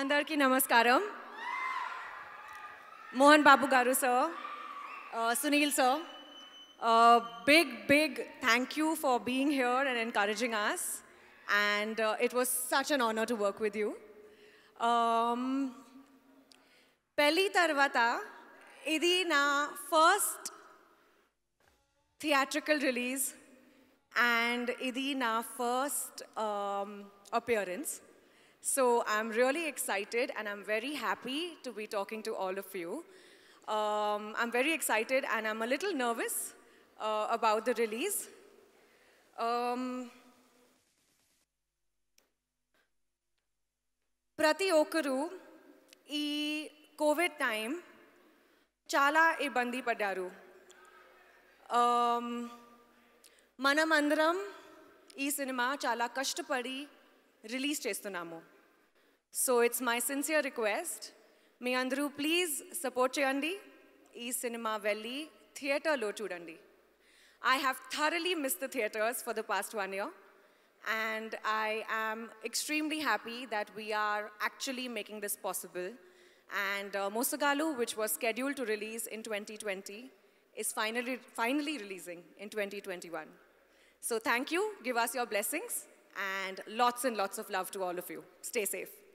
అందరికీ నమస్కారం Mohan Babu garu sir Sunil sir big big thank you for being here and encouraging us and it was such an honour to work with you పెళ్ళి తర్వాత ఇది నా first theatrical release and ఇది నా first appearance so I'm really excited and I'm very happy to be talking to all of you. Um, I'm very excited and I'm a little nervous uh, about the release. Um, e COVID time, chala e bandi ఇబ్బంది పడ్డారు um, e cinema chala చాలా కష్టపడి release Chestunamo. So it's my sincere request, మీ అందరూ please support చేయండి Cinema cinema Theatre lotu చూడండి I have thoroughly missed the theaters for the past one year, and I am extremely happy that we are actually making this possible. And uh, Mosagalu, which was scheduled to release in 2020, is finally, finally releasing in 2021. So thank you. Give us your blessings and lots and lots of love to all of you. Stay safe.